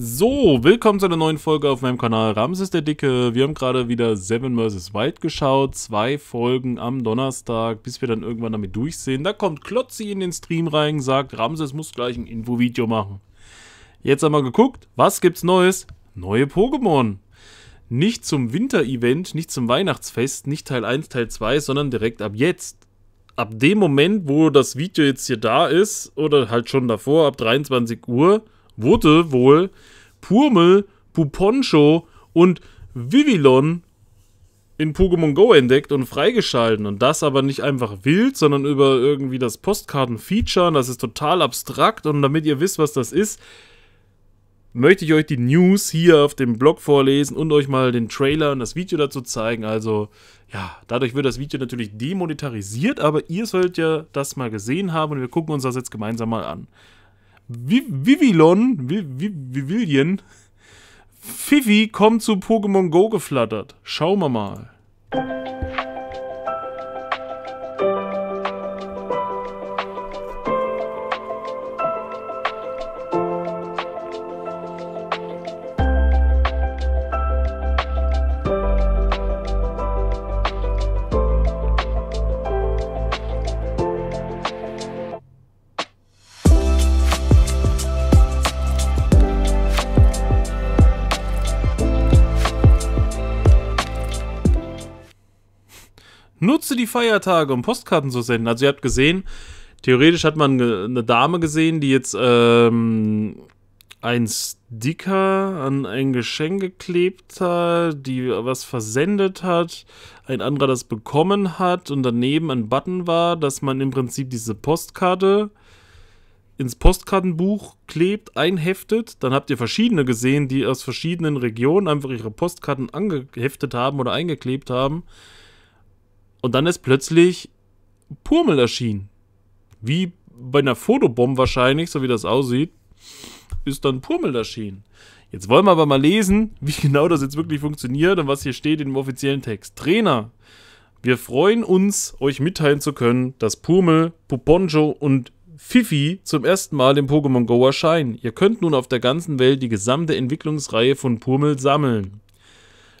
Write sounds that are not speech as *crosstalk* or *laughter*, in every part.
So, willkommen zu einer neuen Folge auf meinem Kanal Ramses der Dicke. Wir haben gerade wieder Seven vs. Wild geschaut, zwei Folgen am Donnerstag, bis wir dann irgendwann damit durchsehen. Da kommt Klotzi in den Stream rein, sagt, Ramses muss gleich ein Infovideo machen. Jetzt haben wir geguckt, was gibt's Neues? Neue Pokémon. Nicht zum Winter-Event, nicht zum Weihnachtsfest, nicht Teil 1, Teil 2, sondern direkt ab jetzt ab dem Moment, wo das Video jetzt hier da ist, oder halt schon davor, ab 23 Uhr, wurde wohl Purmel, Puponcho und Vivillon in Pokémon Go entdeckt und freigeschalten. Und das aber nicht einfach wild, sondern über irgendwie das Postkarten-Feature. Das ist total abstrakt. Und damit ihr wisst, was das ist, möchte ich euch die News hier auf dem Blog vorlesen und euch mal den Trailer und das Video dazu zeigen. Also, ja, dadurch wird das Video natürlich demonetarisiert, aber ihr sollt ja das mal gesehen haben und wir gucken uns das jetzt gemeinsam mal an. Vivilon, Vivillion, Fifi kommt zu Pokémon Go geflattert. Schauen wir mal. nutze die Feiertage, um Postkarten zu senden. Also ihr habt gesehen, theoretisch hat man eine Dame gesehen, die jetzt ähm, ein Sticker an ein Geschenk geklebt hat, die was versendet hat, ein anderer das bekommen hat und daneben ein Button war, dass man im Prinzip diese Postkarte ins Postkartenbuch klebt, einheftet. Dann habt ihr verschiedene gesehen, die aus verschiedenen Regionen einfach ihre Postkarten angeheftet haben oder eingeklebt haben. Und dann ist plötzlich Purmel erschienen. Wie bei einer Fotobombe wahrscheinlich, so wie das aussieht, ist dann Purmel erschienen. Jetzt wollen wir aber mal lesen, *laughs* wie genau das jetzt wirklich funktioniert und was hier steht im offiziellen Text. Trainer, wir freuen uns, euch mitteilen zu können, dass Purmel, Puponjo und Fifi zum ersten Mal im Pokémon Go erscheinen. Ihr könnt nun auf der ganzen Welt die gesamte Entwicklungsreihe von Purmel sammeln.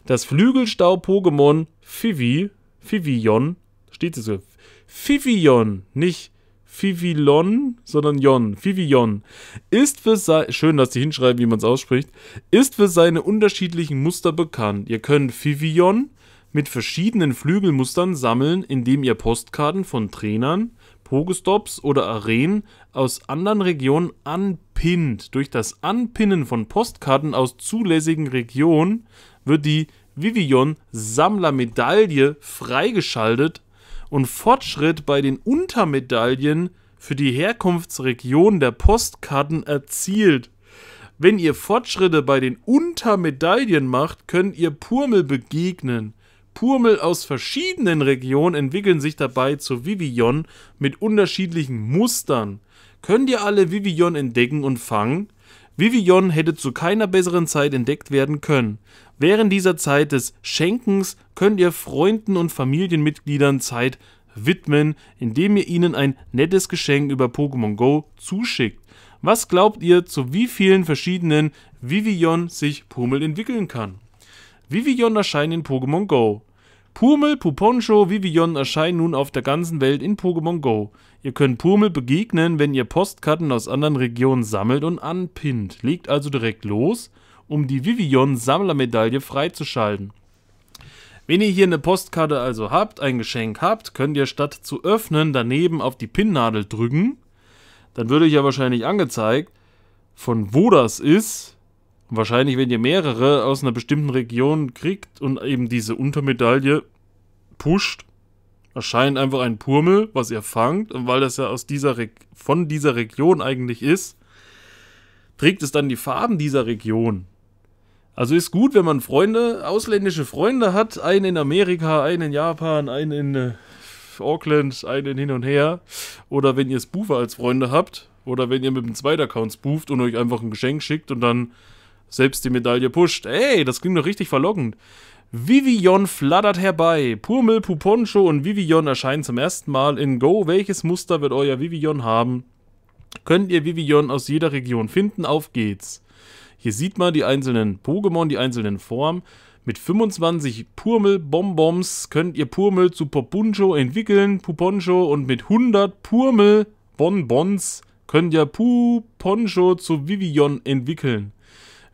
Das Flügelstau-Pokémon Fifi Fivion, steht es so, Fivion, nicht Fivilon, sondern Jon, Fivion, ist für sein, schön, dass die hinschreiben, wie man es ausspricht, ist für seine unterschiedlichen Muster bekannt. Ihr könnt Fivion mit verschiedenen Flügelmustern sammeln, indem ihr Postkarten von Trainern, Pogestops oder Arenen aus anderen Regionen anpinnt. Durch das Anpinnen von Postkarten aus zulässigen Regionen wird die Vivion Sammlermedaille freigeschaltet und Fortschritt bei den Untermedaillen für die Herkunftsregion der Postkarten erzielt. Wenn ihr Fortschritte bei den Untermedaillen macht, könnt ihr Purmel begegnen. Purmel aus verschiedenen Regionen entwickeln sich dabei zu Vivion mit unterschiedlichen Mustern. Könnt ihr alle Vivion entdecken und fangen? Vivion hätte zu keiner besseren Zeit entdeckt werden können. Während dieser Zeit des Schenkens könnt ihr Freunden und Familienmitgliedern Zeit widmen, indem ihr ihnen ein nettes Geschenk über Pokémon Go zuschickt. Was glaubt ihr, zu wie vielen verschiedenen Vivion sich Pummel entwickeln kann? Vivion erscheint in Pokémon Go. Pummel, Puponcho, Vivion erscheinen nun auf der ganzen Welt in Pokémon Go. Ihr könnt Pummel begegnen, wenn ihr Postkarten aus anderen Regionen sammelt und anpinnt. Legt also direkt los um die Vivion-Sammlermedaille freizuschalten. Wenn ihr hier eine Postkarte also habt, ein Geschenk habt, könnt ihr statt zu öffnen daneben auf die Pinnadel drücken. Dann würde ich ja wahrscheinlich angezeigt, von wo das ist. Wahrscheinlich, wenn ihr mehrere aus einer bestimmten Region kriegt und eben diese Untermedaille pusht, erscheint einfach ein Purmel, was ihr fangt. Und weil das ja aus dieser von dieser Region eigentlich ist, trägt es dann die Farben dieser Region. Also ist gut, wenn man Freunde, ausländische Freunde hat, einen in Amerika, einen in Japan, einen in äh, Auckland, einen hin und her. Oder wenn ihr Spoofer als Freunde habt, oder wenn ihr mit einem zweiten Account spooft und euch einfach ein Geschenk schickt und dann selbst die Medaille pusht. Ey, das klingt doch richtig verlockend. Vivion flattert herbei. Purmel, Puponcho und Vivion erscheinen zum ersten Mal in Go. Welches Muster wird euer Vivion haben? Könnt ihr Vivion aus jeder Region finden? Auf geht's. Hier sieht man die einzelnen Pokémon, die einzelnen Formen. Mit 25 Purmel-Bonbons könnt ihr Purmel zu Popuncho entwickeln, Puponcho. Und mit 100 Purmel-Bonbons könnt ihr Puponcho zu Vivion entwickeln.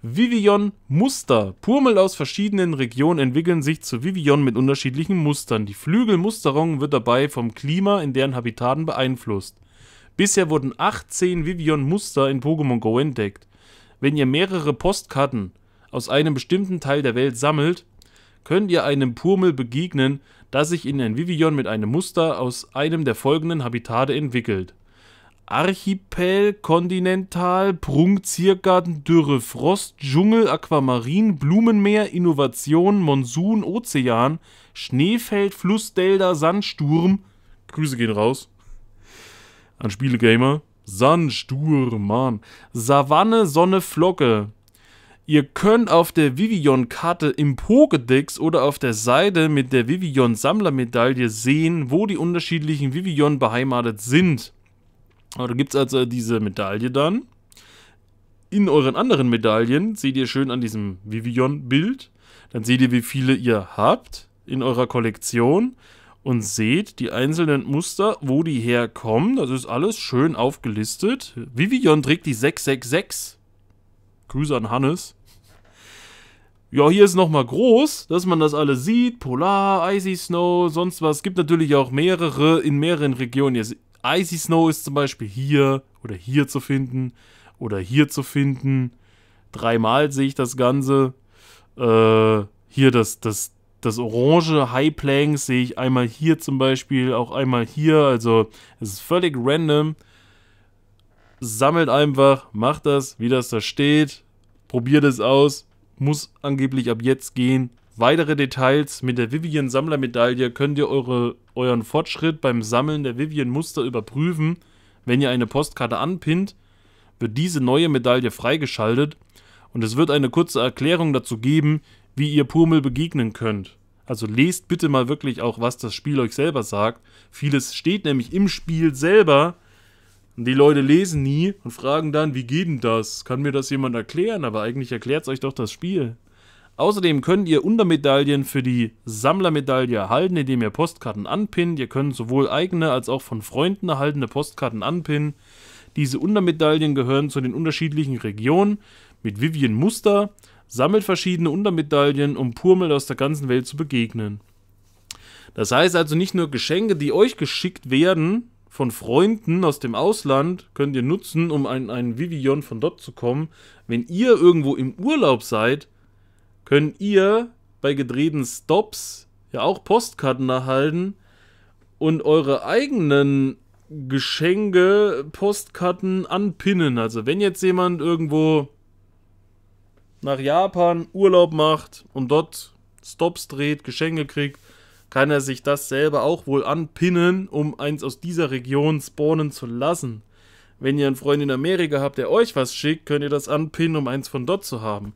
Vivion Muster. Purmel aus verschiedenen Regionen entwickeln sich zu Vivion mit unterschiedlichen Mustern. Die Flügelmusterung wird dabei vom Klima in deren Habitaten beeinflusst. Bisher wurden 18 Vivion Muster in Pokémon Go entdeckt. Wenn ihr mehrere Postkarten aus einem bestimmten Teil der Welt sammelt, könnt ihr einem Purmel begegnen, das sich in ein Vivion mit einem Muster aus einem der folgenden Habitate entwickelt. Archipel, Kontinental, Prunk, Ziergarten, Dürre, Frost, Dschungel, Aquamarin, Blumenmeer, Innovation, Monsun, Ozean, Schneefeld, Flussdelta, Sandsturm. Grüße gehen raus an Spielegamer. Sandsturm, Savanne, Sonne, Flocke. Ihr könnt auf der Vivion-Karte im Pokédex oder auf der Seite mit der Vivion-Sammlermedaille sehen, wo die unterschiedlichen Vivion beheimatet sind. Aber da gibt es also diese Medaille dann. In euren anderen Medaillen seht ihr schön an diesem Vivion-Bild. Dann seht ihr, wie viele ihr habt in eurer Kollektion und seht die einzelnen Muster, wo die herkommen. Das ist alles schön aufgelistet. Vivion trägt die 666. Grüße an Hannes. Ja, hier ist nochmal groß, dass man das alles sieht. Polar, Icy Snow, sonst was. Es gibt natürlich auch mehrere in mehreren Regionen. Jetzt, Icy Snow ist zum Beispiel hier oder hier zu finden oder hier zu finden. Dreimal sehe ich das Ganze. Äh, hier das, das das orange High Planks sehe ich einmal hier zum Beispiel, auch einmal hier. Also es ist völlig random. Sammelt einfach, macht das, wie das da steht. Probiert es aus. Muss angeblich ab jetzt gehen. Weitere Details mit der Vivian Sammlermedaille könnt ihr eure, euren Fortschritt beim Sammeln der Vivian Muster überprüfen. Wenn ihr eine Postkarte anpinnt, wird diese neue Medaille freigeschaltet und es wird eine kurze Erklärung dazu geben, wie ihr Purmel begegnen könnt. Also lest bitte mal wirklich auch, was das Spiel euch selber sagt. Vieles steht nämlich im Spiel selber. Und die Leute lesen nie und fragen dann, wie geht denn das? Kann mir das jemand erklären? Aber eigentlich erklärt es euch doch das Spiel. Außerdem könnt ihr Untermedaillen für die Sammlermedaille erhalten, indem ihr Postkarten anpinnt. Ihr könnt sowohl eigene als auch von Freunden erhaltene Postkarten anpinnen. Diese Untermedaillen gehören zu den unterschiedlichen Regionen mit Vivian Muster sammelt verschiedene Untermedaillen, um Purmel aus der ganzen Welt zu begegnen. Das heißt also nicht nur Geschenke, die euch geschickt werden von Freunden aus dem Ausland, könnt ihr nutzen, um an einen Vivion von dort zu kommen. Wenn ihr irgendwo im Urlaub seid, könnt ihr bei gedrehten Stops ja auch Postkarten erhalten und eure eigenen Geschenke, Postkarten anpinnen. Also wenn jetzt jemand irgendwo nach Japan Urlaub macht und dort Stops dreht, Geschenke kriegt, kann er sich das selber auch wohl anpinnen, um eins aus dieser Region spawnen zu lassen. Wenn ihr einen Freund in Amerika habt, der euch was schickt, könnt ihr das anpinnen, um eins von dort zu haben.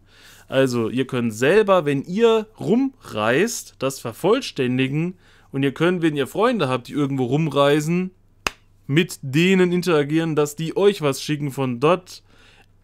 Also, ihr könnt selber, wenn ihr rumreist, das vervollständigen und ihr könnt, wenn ihr Freunde habt, die irgendwo rumreisen, mit denen interagieren, dass die euch was schicken von dort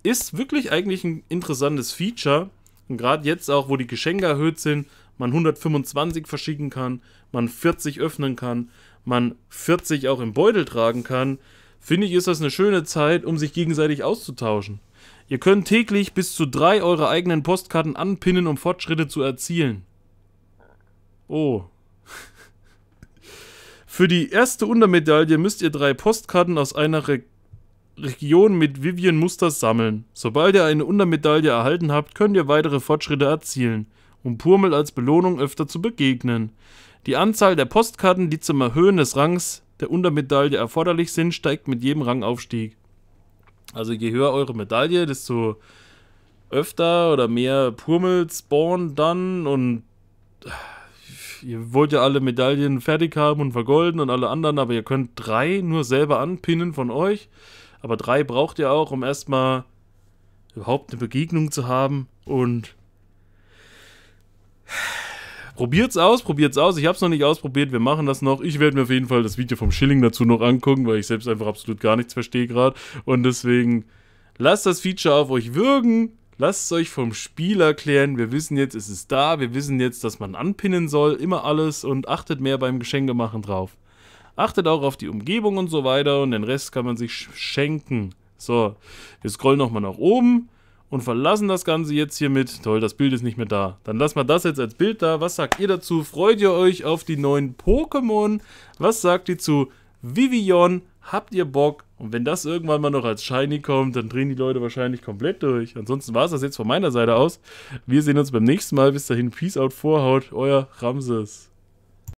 ist wirklich eigentlich ein interessantes Feature. Und gerade jetzt auch, wo die Geschenke erhöht sind, man 125 verschicken kann, man 40 öffnen kann, man 40 auch im Beutel tragen kann, finde ich, ist das eine schöne Zeit, um sich gegenseitig auszutauschen. Ihr könnt täglich bis zu drei eure eigenen Postkarten anpinnen, um Fortschritte zu erzielen. Oh. *laughs* Für die erste Untermedaille müsst ihr drei Postkarten aus einer Re Region mit Vivian Musters sammeln. Sobald ihr eine Untermedaille erhalten habt, könnt ihr weitere Fortschritte erzielen, um Purmel als Belohnung öfter zu begegnen. Die Anzahl der Postkarten, die zum Erhöhen des Rangs der Untermedaille erforderlich sind, steigt mit jedem Rangaufstieg. Also je höher eure Medaille, desto öfter oder mehr Purmel spawnen dann und äh, ihr wollt ja alle Medaillen fertig haben und vergolden und alle anderen, aber ihr könnt drei nur selber anpinnen von euch. Aber drei braucht ihr auch, um erstmal überhaupt eine Begegnung zu haben. Und probiert's aus, probiert's aus. Ich hab's noch nicht ausprobiert, wir machen das noch. Ich werde mir auf jeden Fall das Video vom Schilling dazu noch angucken, weil ich selbst einfach absolut gar nichts verstehe gerade. Und deswegen lasst das Feature auf euch wirken. Lasst es euch vom Spiel erklären. Wir wissen jetzt, es ist da. Wir wissen jetzt, dass man anpinnen soll. Immer alles und achtet mehr beim machen drauf. Achtet auch auf die Umgebung und so weiter und den Rest kann man sich schenken. So, wir scrollen nochmal nach oben und verlassen das Ganze jetzt hier mit. Toll, das Bild ist nicht mehr da. Dann lassen wir das jetzt als Bild da. Was sagt ihr dazu? Freut ihr euch auf die neuen Pokémon? Was sagt ihr zu Vivion? Habt ihr Bock? Und wenn das irgendwann mal noch als Shiny kommt, dann drehen die Leute wahrscheinlich komplett durch. Ansonsten war es das jetzt von meiner Seite aus. Wir sehen uns beim nächsten Mal. Bis dahin, Peace out, Vorhaut, euer Ramses.